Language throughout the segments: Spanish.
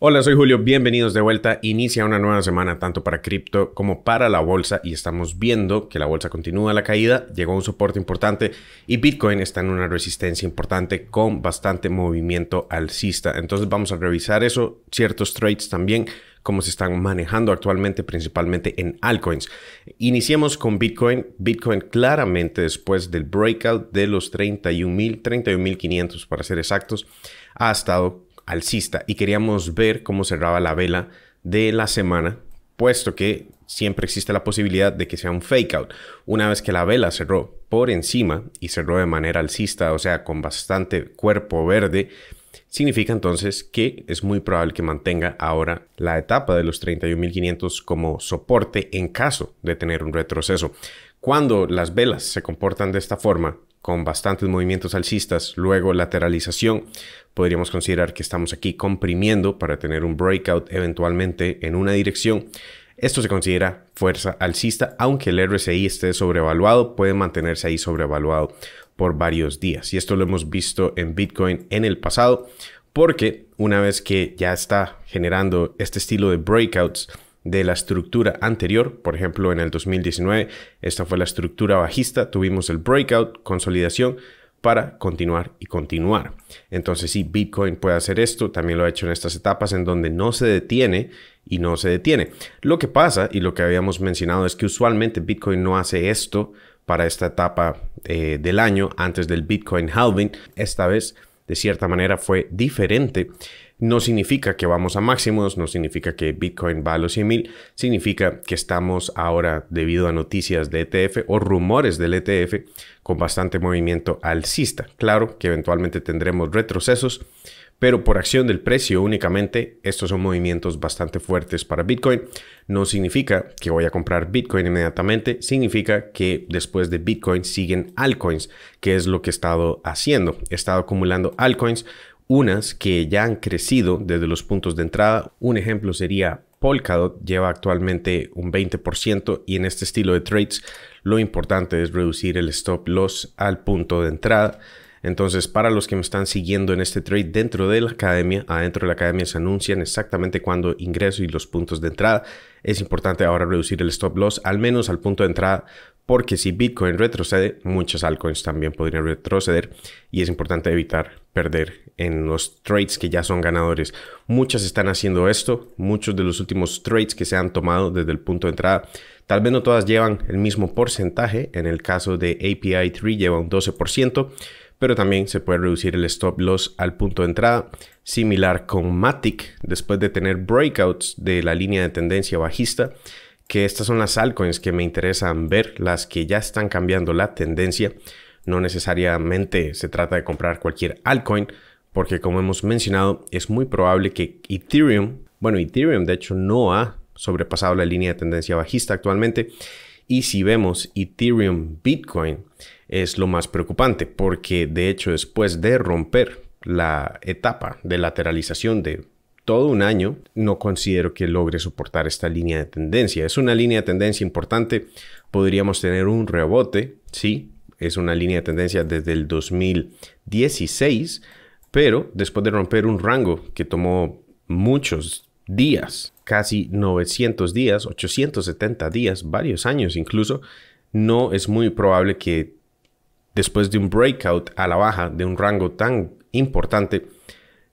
Hola, soy Julio, bienvenidos de vuelta. Inicia una nueva semana tanto para cripto como para la bolsa y estamos viendo que la bolsa continúa la caída, llegó un soporte importante y Bitcoin está en una resistencia importante con bastante movimiento alcista. Entonces vamos a revisar eso, ciertos trades también cómo se están manejando actualmente, principalmente en altcoins. Iniciemos con Bitcoin. Bitcoin claramente después del breakout de los 31.000, 31.500 para ser exactos, ha estado alcista y queríamos ver cómo cerraba la vela de la semana, puesto que siempre existe la posibilidad de que sea un fake out. Una vez que la vela cerró por encima y cerró de manera alcista, o sea, con bastante cuerpo verde, significa entonces que es muy probable que mantenga ahora la etapa de los 31.500 como soporte en caso de tener un retroceso. Cuando las velas se comportan de esta forma, con bastantes movimientos alcistas, luego lateralización. Podríamos considerar que estamos aquí comprimiendo para tener un breakout eventualmente en una dirección. Esto se considera fuerza alcista, aunque el RSI esté sobrevaluado, puede mantenerse ahí sobrevaluado por varios días. Y esto lo hemos visto en Bitcoin en el pasado, porque una vez que ya está generando este estilo de breakouts, de la estructura anterior. Por ejemplo, en el 2019, esta fue la estructura bajista, tuvimos el breakout, consolidación para continuar y continuar. Entonces, sí, Bitcoin puede hacer esto, también lo ha hecho en estas etapas en donde no se detiene y no se detiene. Lo que pasa y lo que habíamos mencionado es que usualmente Bitcoin no hace esto para esta etapa eh, del año antes del Bitcoin halving. Esta vez, de cierta manera, fue diferente no significa que vamos a máximos, no significa que Bitcoin va a los 100.000. significa que estamos ahora, debido a noticias de ETF o rumores del ETF, con bastante movimiento alcista. Claro que eventualmente tendremos retrocesos, pero por acción del precio únicamente, estos son movimientos bastante fuertes para Bitcoin. No significa que voy a comprar Bitcoin inmediatamente, significa que después de Bitcoin siguen altcoins, que es lo que he estado haciendo. He estado acumulando altcoins unas que ya han crecido desde los puntos de entrada. Un ejemplo sería Polkadot, lleva actualmente un 20% y en este estilo de trades lo importante es reducir el stop loss al punto de entrada. Entonces, para los que me están siguiendo en este trade dentro de la academia, adentro de la academia se anuncian exactamente cuándo ingreso y los puntos de entrada. Es importante ahora reducir el stop loss al menos al punto de entrada porque si Bitcoin retrocede, muchas altcoins también podrían retroceder y es importante evitar perder en los trades que ya son ganadores. Muchas están haciendo esto, muchos de los últimos trades que se han tomado desde el punto de entrada, tal vez no todas llevan el mismo porcentaje, en el caso de API 3 lleva un 12%, pero también se puede reducir el stop loss al punto de entrada, similar con Matic, después de tener breakouts de la línea de tendencia bajista, que estas son las altcoins que me interesan ver, las que ya están cambiando la tendencia. No necesariamente se trata de comprar cualquier altcoin, porque como hemos mencionado, es muy probable que Ethereum, bueno, Ethereum de hecho no ha sobrepasado la línea de tendencia bajista actualmente. Y si vemos Ethereum Bitcoin, es lo más preocupante, porque de hecho después de romper la etapa de lateralización de todo un año, no considero que logre soportar esta línea de tendencia. Es una línea de tendencia importante, podríamos tener un rebote, sí, es una línea de tendencia desde el 2016, pero después de romper un rango que tomó muchos días, casi 900 días, 870 días, varios años incluso, no es muy probable que después de un breakout a la baja de un rango tan importante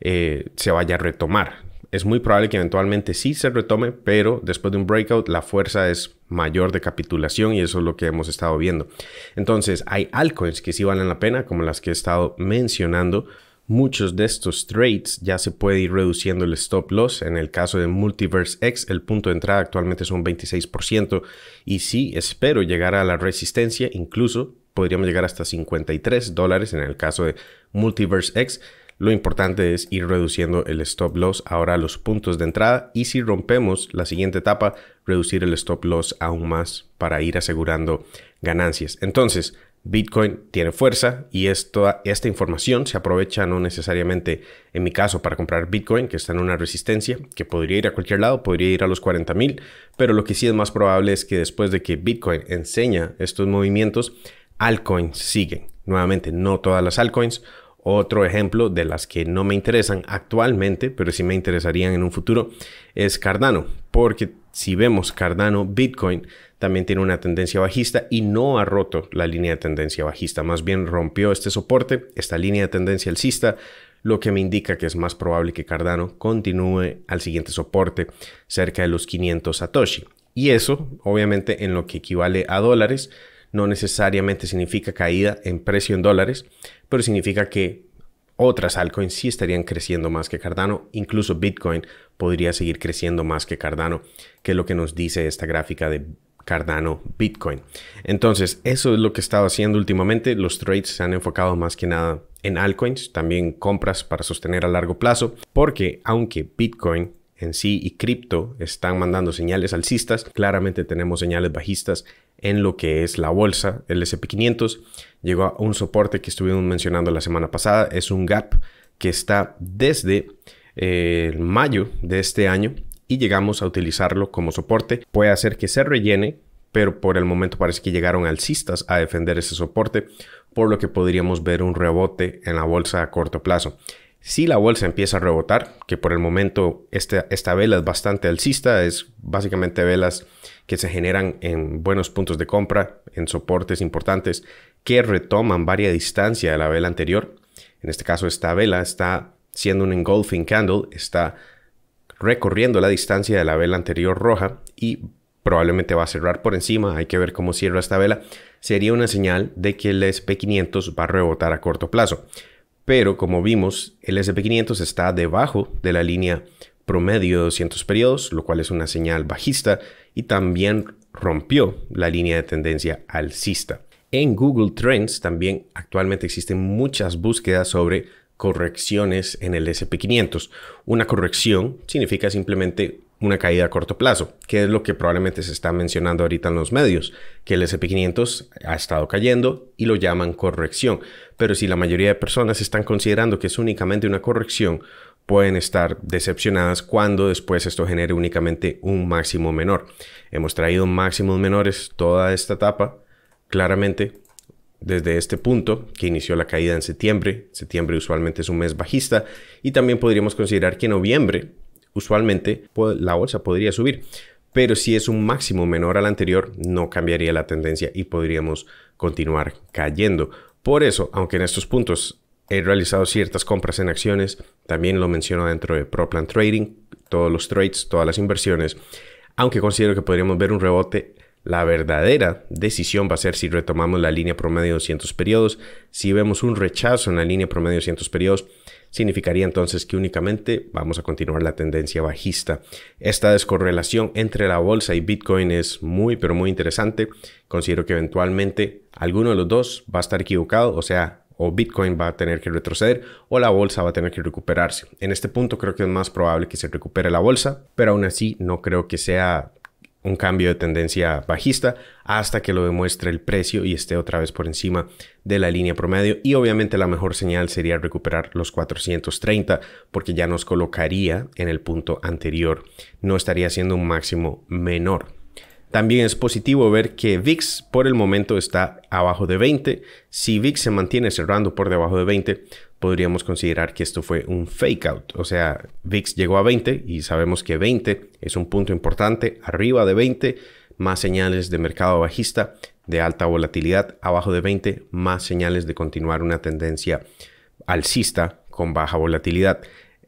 eh, se vaya a retomar. Es muy probable que eventualmente sí se retome, pero después de un breakout la fuerza es mayor de capitulación y eso es lo que hemos estado viendo. Entonces hay altcoins que sí valen la pena, como las que he estado mencionando. Muchos de estos trades ya se puede ir reduciendo el stop loss. En el caso de Multiverse X, el punto de entrada actualmente es un 26% y sí espero llegar a la resistencia, incluso podríamos llegar hasta 53 dólares en el caso de Multiverse X. Lo importante es ir reduciendo el stop loss ahora a los puntos de entrada y si rompemos la siguiente etapa, reducir el stop loss aún más para ir asegurando ganancias. Entonces, Bitcoin tiene fuerza y esta, esta información se aprovecha no necesariamente en mi caso para comprar Bitcoin, que está en una resistencia, que podría ir a cualquier lado, podría ir a los 40 mil, pero lo que sí es más probable es que después de que Bitcoin enseña estos movimientos, altcoins siguen. Nuevamente, no todas las altcoins otro ejemplo de las que no me interesan actualmente, pero sí me interesarían en un futuro, es Cardano, porque si vemos Cardano, Bitcoin también tiene una tendencia bajista y no ha roto la línea de tendencia bajista, más bien rompió este soporte, esta línea de tendencia alcista, lo que me indica que es más probable que Cardano continúe al siguiente soporte cerca de los 500 Satoshi. Y eso, obviamente, en lo que equivale a dólares, no necesariamente significa caída en precio en dólares, pero significa que otras altcoins sí estarían creciendo más que Cardano, incluso Bitcoin podría seguir creciendo más que Cardano, que es lo que nos dice esta gráfica de Cardano Bitcoin. Entonces, eso es lo que he estado haciendo últimamente. Los trades se han enfocado más que nada en altcoins, también compras para sostener a largo plazo, porque aunque Bitcoin en sí y cripto están mandando señales alcistas, claramente tenemos señales bajistas en lo que es la bolsa, el SP500, llegó a un soporte que estuvimos mencionando la semana pasada, es un gap que está desde el eh, mayo de este año y llegamos a utilizarlo como soporte. Puede hacer que se rellene, pero por el momento parece que llegaron alcistas a defender ese soporte, por lo que podríamos ver un rebote en la bolsa a corto plazo. Si la bolsa empieza a rebotar, que por el momento esta, vela es bastante alcista, es básicamente velas que se generan en buenos puntos de compra, en soportes importantes, que retoman varias distancia de la vela anterior. En este caso, esta vela está siendo un engulfing candle, está recorriendo la distancia de la vela anterior roja y probablemente va a cerrar por encima. Hay que ver cómo cierra esta vela. Sería una señal de que el SP500 va a rebotar a corto plazo pero como vimos, el SP500 está debajo de la línea promedio de 200 periodos, lo cual es una señal bajista y también rompió la línea de tendencia alcista. En Google Trends también actualmente existen muchas búsquedas sobre correcciones en el SP500. Una corrección significa simplemente una caída a corto plazo, que es lo que probablemente se está mencionando ahorita en los medios, que el SP500 ha estado cayendo y lo llaman corrección. Pero si la mayoría de personas están considerando que es únicamente una corrección, pueden estar decepcionadas cuando después esto genere únicamente un máximo menor. Hemos traído máximos menores toda esta etapa, claramente desde este punto que inició la caída en septiembre. Septiembre usualmente es un mes bajista y también podríamos considerar que noviembre usualmente la bolsa podría subir. Pero si es un máximo menor al anterior, no cambiaría la tendencia y podríamos continuar cayendo. Por eso, aunque en estos puntos he realizado ciertas compras en acciones, también lo menciono dentro de ProPlan Trading, todos los trades, todas las inversiones, aunque considero que podríamos ver un rebote la verdadera decisión va a ser si retomamos la línea promedio de 200 periodos. Si vemos un rechazo en la línea promedio de 200 periodos, significaría entonces que únicamente vamos a continuar la tendencia bajista. Esta descorrelación entre la bolsa y Bitcoin es muy, pero muy interesante. Considero que eventualmente alguno de los dos va a estar equivocado, o sea, o Bitcoin va a tener que retroceder o la bolsa va a tener que recuperarse. En este punto creo que es más probable que se recupere la bolsa, pero aún así no creo que sea un cambio de tendencia bajista hasta que lo demuestre el precio y esté otra vez por encima de la línea promedio. Y obviamente la mejor señal sería recuperar los 430 porque ya nos colocaría en el punto anterior. No estaría siendo un máximo menor. También es positivo ver que VIX por el momento está abajo de 20. Si VIX se mantiene cerrando por debajo de 20, podríamos considerar que esto fue un fake out. O sea, VIX llegó a 20 y sabemos que 20 es un punto importante. Arriba de 20, más señales de mercado bajista de alta volatilidad. Abajo de 20, más señales de continuar una tendencia alcista con baja volatilidad.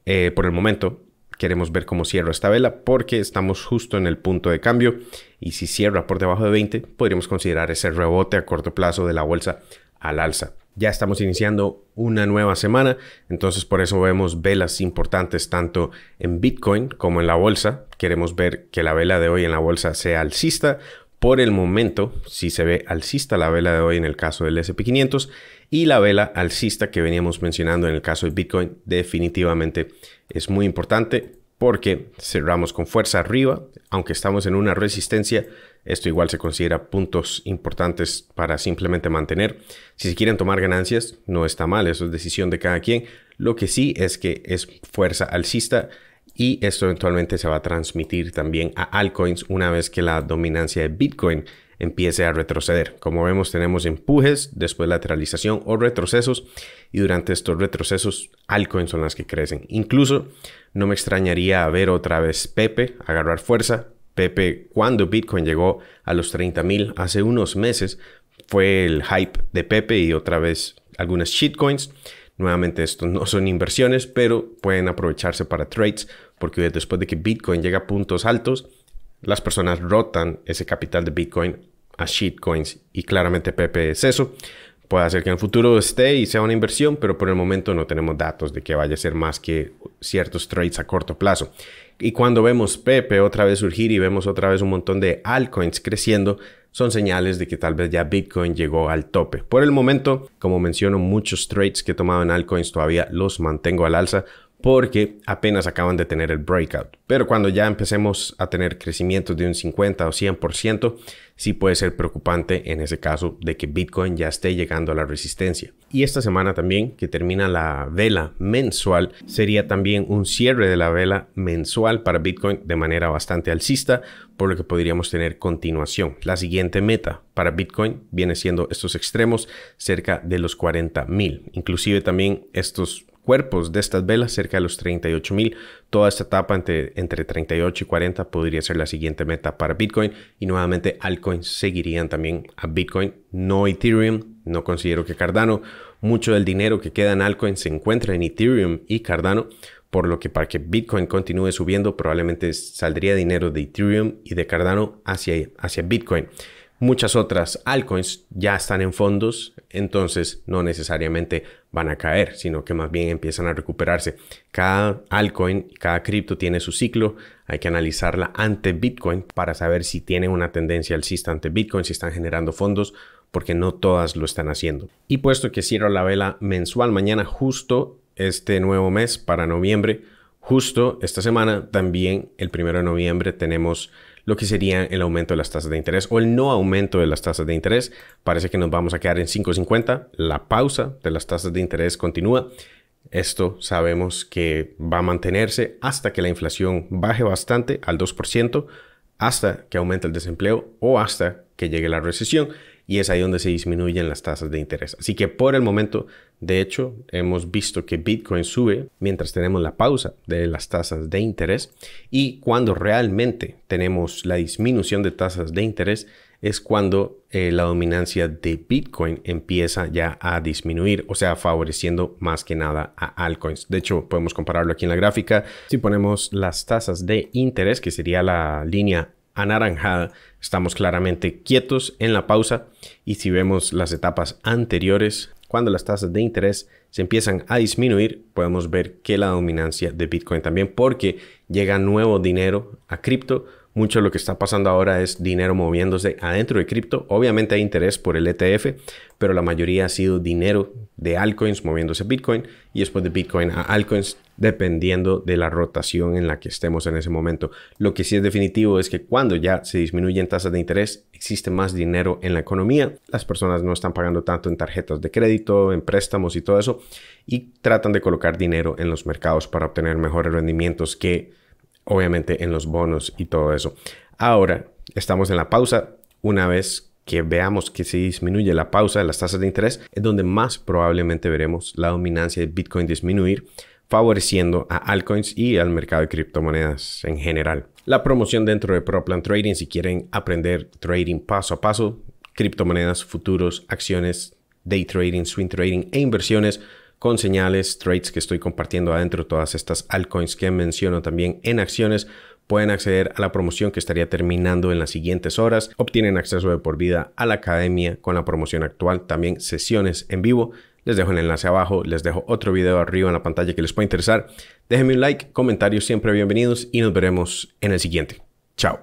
Eh, por el momento, queremos ver cómo cierra esta vela porque estamos justo en el punto de cambio y si cierra por debajo de 20 podríamos considerar ese rebote a corto plazo de la bolsa al alza. Ya estamos iniciando una nueva semana, entonces por eso vemos velas importantes tanto en Bitcoin como en la bolsa. Queremos ver que la vela de hoy en la bolsa sea alcista. Por el momento, si se ve alcista la vela de hoy en el caso del SP500 y la vela alcista que veníamos mencionando en el caso de Bitcoin definitivamente es muy importante porque cerramos con fuerza arriba, aunque estamos en una resistencia, esto igual se considera puntos importantes para simplemente mantener. Si se quieren tomar ganancias, no está mal, eso es decisión de cada quien. Lo que sí es que es fuerza alcista y esto eventualmente se va a transmitir también a altcoins una vez que la dominancia de Bitcoin empiece a retroceder. Como vemos, tenemos empujes, después lateralización o retrocesos y durante estos retrocesos altcoins son las que crecen. Incluso no me extrañaría ver otra vez Pepe agarrar fuerza. Pepe, cuando Bitcoin llegó a los 30.000 hace unos meses, fue el hype de Pepe y otra vez algunas shitcoins. Nuevamente, estos no son inversiones, pero pueden aprovecharse para trades, porque después de que Bitcoin llega a puntos altos, las personas rotan ese capital de Bitcoin a shitcoins y claramente Pepe es eso. Puede ser que en el futuro esté y sea una inversión, pero por el momento no tenemos datos de que vaya a ser más que ciertos trades a corto plazo. Y cuando vemos Pepe otra vez surgir y vemos otra vez un montón de altcoins creciendo, son señales de que tal vez ya Bitcoin llegó al tope. Por el momento, como menciono, muchos trades que he tomado en altcoins todavía los mantengo al alza porque apenas acaban de tener el breakout. Pero cuando ya empecemos a tener crecimientos de un 50 o 100%, sí puede ser preocupante en ese caso de que Bitcoin ya esté llegando a la resistencia. Y esta semana también, que termina la vela mensual, sería también un cierre de la vela mensual para Bitcoin de manera bastante alcista, por lo que podríamos tener continuación. La siguiente meta para Bitcoin viene siendo estos extremos cerca de los 40,000. Inclusive también estos cuerpos de estas velas, cerca de los 38.000 mil. Toda esta etapa entre, entre 38 y 40 podría ser la siguiente meta para Bitcoin. Y nuevamente altcoins seguirían también a Bitcoin, no Ethereum, no considero que Cardano. Mucho del dinero que queda en altcoins se encuentra en Ethereum y Cardano, por lo que para que Bitcoin continúe subiendo probablemente saldría dinero de Ethereum y de Cardano hacia, hacia Bitcoin. Muchas otras altcoins ya están en fondos, entonces no necesariamente van a caer, sino que más bien empiezan a recuperarse. Cada altcoin, cada cripto tiene su ciclo, hay que analizarla ante Bitcoin para saber si tiene una tendencia alcista ante Bitcoin, si están generando fondos, porque no todas lo están haciendo. Y puesto que cierro la vela mensual mañana, justo este nuevo mes para noviembre, justo esta semana también, el primero de noviembre, tenemos lo que sería el aumento de las tasas de interés o el no aumento de las tasas de interés. Parece que nos vamos a quedar en 5.50. La pausa de las tasas de interés continúa. Esto sabemos que va a mantenerse hasta que la inflación baje bastante al 2%, hasta que aumente el desempleo o hasta que llegue la recesión y es ahí donde se disminuyen las tasas de interés. Así que por el momento, de hecho, hemos visto que Bitcoin sube mientras tenemos la pausa de las tasas de interés y cuando realmente tenemos la disminución de tasas de interés es cuando eh, la dominancia de Bitcoin empieza ya a disminuir, o sea, favoreciendo más que nada a altcoins. De hecho, podemos compararlo aquí en la gráfica. Si ponemos las tasas de interés, que sería la línea anaranjada, estamos claramente quietos en la pausa y si vemos las etapas anteriores, cuando las tasas de interés se empiezan a disminuir, podemos ver que la dominancia de Bitcoin también porque llega nuevo dinero a cripto mucho de lo que está pasando ahora es dinero moviéndose adentro de cripto. Obviamente hay interés por el ETF, pero la mayoría ha sido dinero de altcoins moviéndose a Bitcoin y después de Bitcoin a altcoins dependiendo de la rotación en la que estemos en ese momento. Lo que sí es definitivo es que cuando ya se disminuyen tasas de interés, existe más dinero en la economía, las personas no están pagando tanto en tarjetas de crédito, en préstamos y todo eso, y tratan de colocar dinero en los mercados para obtener mejores rendimientos que obviamente en los bonos y todo eso. Ahora, estamos en la pausa. Una vez que veamos que se disminuye la pausa de las tasas de interés, es donde más probablemente veremos la dominancia de Bitcoin disminuir, favoreciendo a altcoins y al mercado de criptomonedas en general. La promoción dentro de ProPlan Trading, si quieren aprender trading paso a paso, criptomonedas, futuros, acciones, day trading, swing trading e inversiones, con señales, trades que estoy compartiendo adentro, todas estas altcoins que menciono también en acciones pueden acceder a la promoción que estaría terminando en las siguientes horas. Obtienen acceso de por vida a la academia con la promoción actual, también sesiones en vivo. Les dejo el enlace abajo, les dejo otro video arriba en la pantalla que les pueda interesar. Déjenme un like, comentarios siempre bienvenidos y nos veremos en el siguiente. Chao.